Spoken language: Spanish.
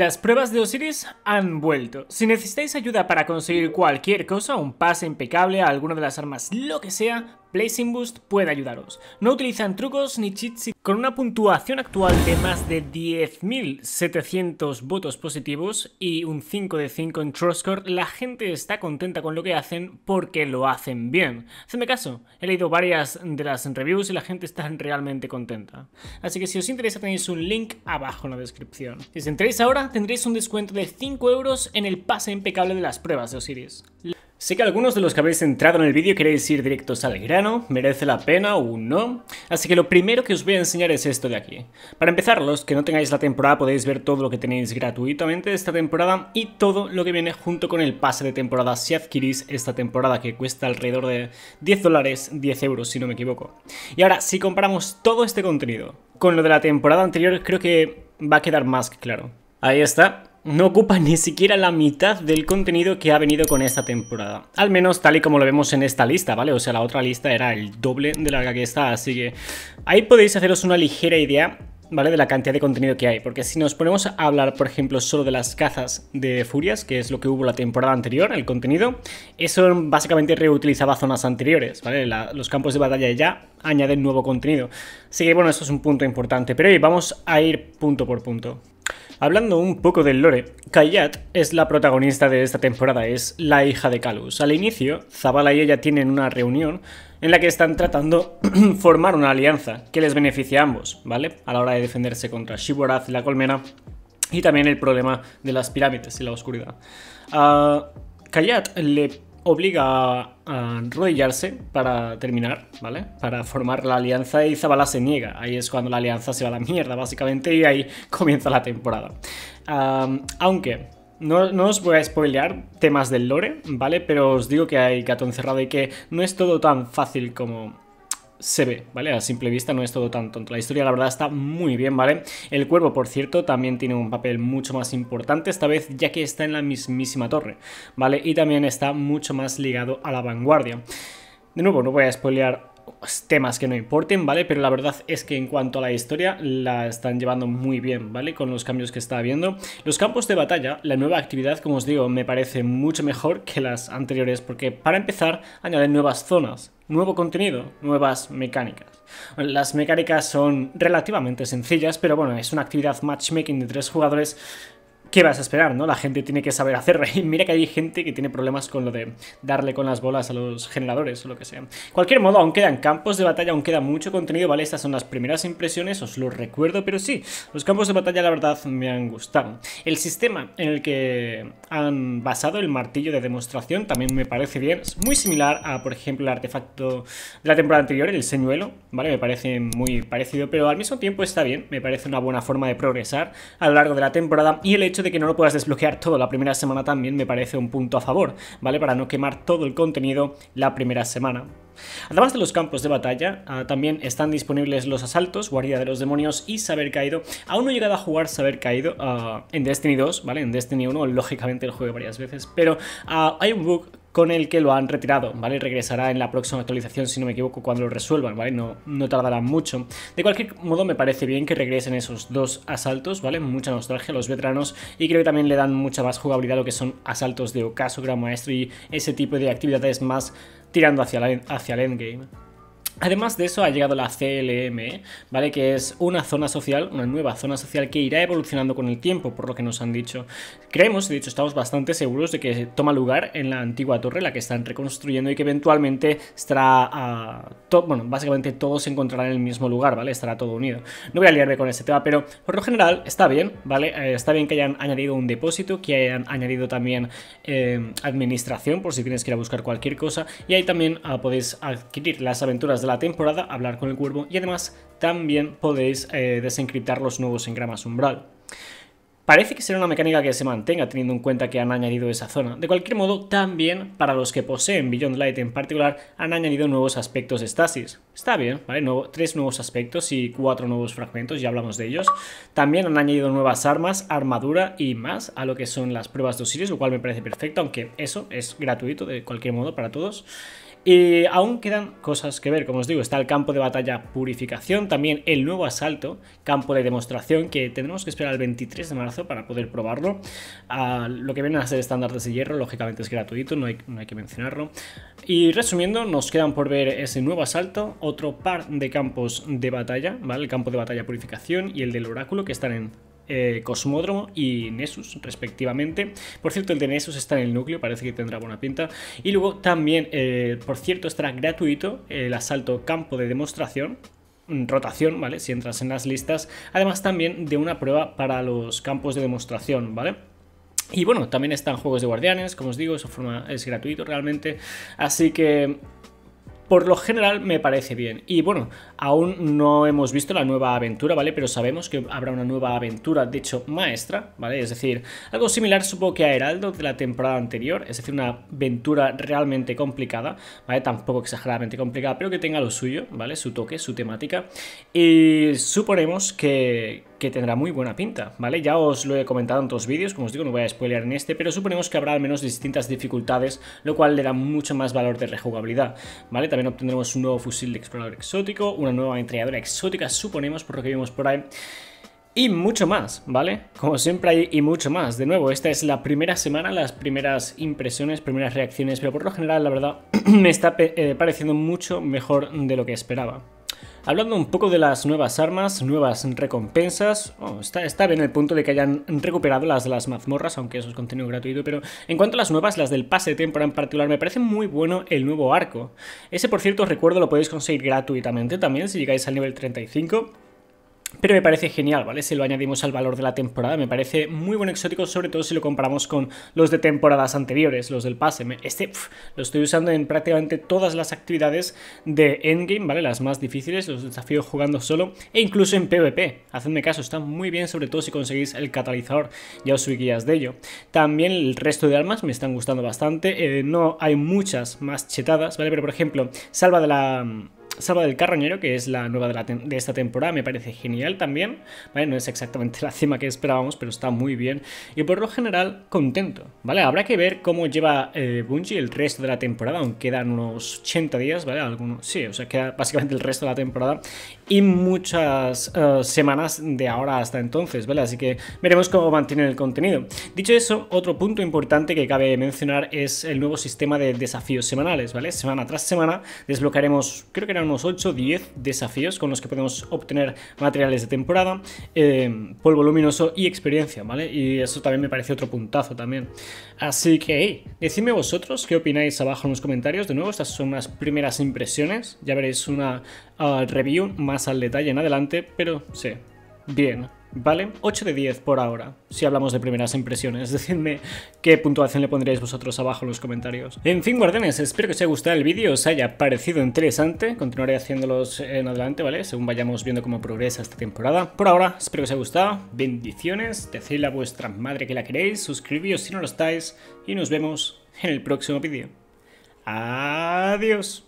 Las pruebas de Osiris han vuelto. Si necesitáis ayuda para conseguir cualquier cosa, un pase impecable, alguna de las armas, lo que sea, Placing Boost puede ayudaros. No utilizan trucos ni cheats con una puntuación actual de más de 10.700 votos positivos y un 5 de 5 en Trustcore, la gente está contenta con lo que hacen porque lo hacen bien. Hacedme caso, he leído varias de las reviews y la gente está realmente contenta. Así que si os interesa tenéis un link abajo en la descripción. Si os entréis ahora tendréis un descuento de 5 euros en el pase impecable de las pruebas de Osiris. Sé que algunos de los que habéis entrado en el vídeo queréis ir directos al grano, merece la pena o no, así que lo primero que os voy a enseñar es esto de aquí. Para empezar, los que no tengáis la temporada podéis ver todo lo que tenéis gratuitamente esta temporada y todo lo que viene junto con el pase de temporada si adquirís esta temporada que cuesta alrededor de 10 dólares, 10 euros si no me equivoco. Y ahora, si comparamos todo este contenido con lo de la temporada anterior, creo que va a quedar más que claro. Ahí está, no ocupa ni siquiera la mitad del contenido que ha venido con esta temporada. Al menos tal y como lo vemos en esta lista, ¿vale? O sea, la otra lista era el doble de larga que esta, así que ahí podéis haceros una ligera idea ¿vale? De la cantidad de contenido que hay. Porque si nos ponemos a hablar, por ejemplo, solo de las cazas de furias, que es lo que hubo la temporada anterior, el contenido, eso básicamente reutilizaba zonas anteriores, ¿vale? los campos de batalla ya añaden nuevo contenido. Así que bueno, esto es un punto importante. Pero hoy vamos a ir punto por punto. Hablando un poco del lore, Kayat es la protagonista de esta temporada, es la hija de Kalus. Al inicio, Zabala y ella tienen una reunión en la que están tratando formar una alianza que les beneficie a ambos, ¿vale? A la hora de defenderse contra Shiboraz y la colmena y también el problema de las pirámides y la oscuridad. Ah, Kayat le obliga a a arrodillarse para terminar, ¿vale? Para formar la alianza y Zabala se niega. Ahí es cuando la alianza se va a la mierda, básicamente, y ahí comienza la temporada. aunque no, no, os voy a spoilear temas del lore, ¿vale? Pero os digo que hay gato encerrado y que no es todo tan fácil como se ve, ¿vale? A simple vista no es todo tan tonto. La historia, la verdad, está muy bien, ¿vale? El cuervo, por cierto, también tiene un papel mucho más importante, esta vez ya que está en la mismísima torre, ¿vale? Y también está mucho más ligado a la vanguardia. De nuevo, no voy a spoilear temas que no importen, ¿vale? Pero la verdad es que en cuanto a la historia la están llevando muy bien, ¿vale? Con los cambios que está habiendo. Los campos de batalla, la nueva actividad, como os digo, me parece mucho mejor que las anteriores porque para empezar añaden nuevas zonas, nuevo contenido, nuevas mecánicas. Las mecánicas son relativamente sencillas, pero bueno, es una actividad matchmaking de tres jugadores ¿qué vas a esperar, no? La gente tiene que saber hacerlo. Y mira que hay gente que tiene problemas con lo de darle con las bolas a los generadores o lo que sea. Cualquier modo, aún quedan campos de batalla, aún queda mucho contenido, ¿vale? Estas son las primeras impresiones, os lo recuerdo, pero sí, los campos de batalla la verdad me han gustado. El sistema en el que han basado el martillo de demostración también me parece bien. Es muy similar a, por ejemplo, el artefacto de la temporada anterior, el señuelo, ¿vale? Me parece muy parecido, pero al mismo tiempo está bien. Me parece una buena forma de progresar a lo largo de la temporada y el hecho de que no lo puedas desbloquear todo la primera semana también me parece un punto a favor, ¿vale? Para no quemar todo el contenido la primera semana. Además de los campos de batalla, ah, también están disponibles los asaltos, guardia de los demonios y saber caído. Aún no he llegado a jugar saber caído ah, en Destiny 2, ¿vale? En Destiny 1, lógicamente lo juego varias veces, pero ah, hay un bug con el que lo han retirado, ¿vale? Regresará en la próxima actualización, si no me equivoco, cuando lo resuelvan, ¿vale? No, no tardará mucho. De cualquier modo, me parece bien que regresen esos dos asaltos, ¿vale? Mucha nostalgia a los veteranos y creo que también le dan mucha más jugabilidad a lo que son asaltos de ocaso, gran maestro y ese tipo de actividades más tirando hacia, la, hacia el endgame. Además de eso ha llegado la CLM, ¿vale? Que es una zona social, una nueva zona social que irá evolucionando con el tiempo, por lo que nos han dicho. Creemos, de hecho estamos bastante seguros de que toma lugar en la antigua torre, la que están reconstruyendo y que eventualmente estará, ah, bueno, básicamente todo se encontrará en el mismo lugar, ¿vale? Estará todo unido. No voy a liarme con ese tema, pero por lo general está bien, ¿vale? Eh, está bien que hayan añadido un depósito, que hayan añadido también eh, administración, por si tienes que ir a buscar cualquier cosa, y ahí también ah, podéis adquirir las aventuras de la temporada, hablar con el cuervo y además también podéis eh, desencriptar los nuevos engramas umbral. Parece que será una mecánica que se mantenga teniendo en cuenta que han añadido esa zona. De cualquier modo, también para los que poseen Beyond Light en particular, han añadido nuevos aspectos de Stasis. Está bien, ¿vale? tres nuevos aspectos y cuatro nuevos fragmentos, ya hablamos de ellos. También han añadido nuevas armas, armadura y más a lo que son las pruebas de Osiris, lo cual me parece perfecto, aunque eso es gratuito de cualquier modo para todos. Y eh, aún quedan cosas que ver, como os digo, está el campo de batalla purificación, también el nuevo asalto, campo de demostración, que tendremos que esperar el 23 de marzo para poder probarlo. Ah, lo que vienen a ser estándares de hierro, lógicamente es gratuito, no hay, no hay que mencionarlo. Y resumiendo, nos quedan por ver ese nuevo asalto, otro par de campos de batalla, ¿vale? El campo de batalla purificación y el del oráculo, que están en eh, Cosmódromo y Nessus, respectivamente. Por cierto, el de Nessus está en el núcleo, parece que tendrá buena pinta. Y luego también, eh, por cierto, estará gratuito el asalto campo de demostración mm, rotación, ¿vale? Si entras en las listas. Además también de una prueba para los campos de demostración, ¿vale? Y bueno, también están juegos de guardianes, como os digo, eso forma, es gratuito realmente. Así que por lo general me parece bien. Y bueno, aún no hemos visto la nueva aventura, ¿vale? Pero sabemos que habrá una nueva aventura, de hecho, maestra, ¿vale? Es decir, algo similar supongo que a Heraldo de la temporada anterior, es decir, una aventura realmente complicada, ¿vale? Tampoco exageradamente complicada, pero que tenga lo suyo, ¿vale? Su toque, su temática. Y suponemos que, que tendrá muy buena pinta, ¿vale? Ya os lo he comentado en otros vídeos, como os digo, no voy a spoilear en este, pero suponemos que habrá al menos distintas dificultades, lo cual le da mucho más valor de rejugabilidad, ¿vale? También obtendremos un nuevo fusil de explorador exótico, una nueva entrenadora exótica, suponemos, por lo que vimos por ahí. Y mucho más, ¿vale? Como siempre hay y mucho más. De nuevo, esta es la primera semana, las primeras impresiones, primeras reacciones, pero por lo general, la verdad, me está eh, pareciendo mucho mejor de lo que esperaba. Hablando un poco de las nuevas armas, nuevas recompensas, oh, está, está bien el punto de que hayan recuperado las de las mazmorras, aunque eso es contenido gratuito, pero en cuanto a las nuevas, las del pase de temporada en particular, me parece muy bueno el nuevo arco. Ese, por cierto, os recuerdo, lo podéis conseguir gratuitamente también si llegáis al nivel 35. Pero me parece genial, ¿vale? Si lo añadimos al valor de la temporada, me parece muy buen exótico, sobre todo si lo comparamos con los de temporadas anteriores, los del pase. Este lo estoy usando en prácticamente todas las actividades de Endgame, ¿vale? Las más difíciles, los desafíos jugando solo e incluso en PvP. Hacedme caso, está muy bien, sobre todo si conseguís el catalizador. Ya os subí guías de ello. También el resto de armas me están gustando bastante. Eh, no hay muchas más chetadas, ¿vale? Pero por ejemplo, salva de la Salva del Carroñero, que es la nueva de, esta temporada, me parece genial también. No es exactamente la cima que esperábamos, pero está muy bien. Y por lo general, contento. ¿vale? Habrá que ver cómo lleva eh, Bungie el resto de la temporada, aunque quedan unos 80 días, ¿vale? Algunos, sí, o sea, queda básicamente el resto de la temporada y muchas eh, semanas de ahora hasta entonces, ¿vale? Así que veremos cómo mantienen el contenido. Dicho eso, otro punto importante que cabe mencionar es el nuevo sistema de desafíos semanales, ¿vale? Semana tras semana desbloquearemos, creo que eran 8, 10 desafíos con los que podemos obtener materiales de temporada, eh, polvo luminoso y experiencia, ¿vale? Y eso también me parece otro puntazo también. Así que, decidme vosotros qué opináis abajo en los comentarios. De nuevo, estas son unas primeras impresiones. Ya veréis una ah, review más al detalle en adelante, pero sí, bien. ¿Vale? 8 de 10 por ahora, si hablamos de primeras impresiones. Decidme qué puntuación le pondréis vosotros abajo en los comentarios. En fin, guardianes, espero que os haya gustado el vídeo, os haya parecido interesante. Continuaré haciéndolos en adelante, ¿vale? Según vayamos viendo cómo progresa esta temporada. Por ahora, espero que os haya gustado. Bendiciones, decidle a vuestra madre que la queréis, suscribíos si no lo estáis y nos vemos en el próximo vídeo. Adiós.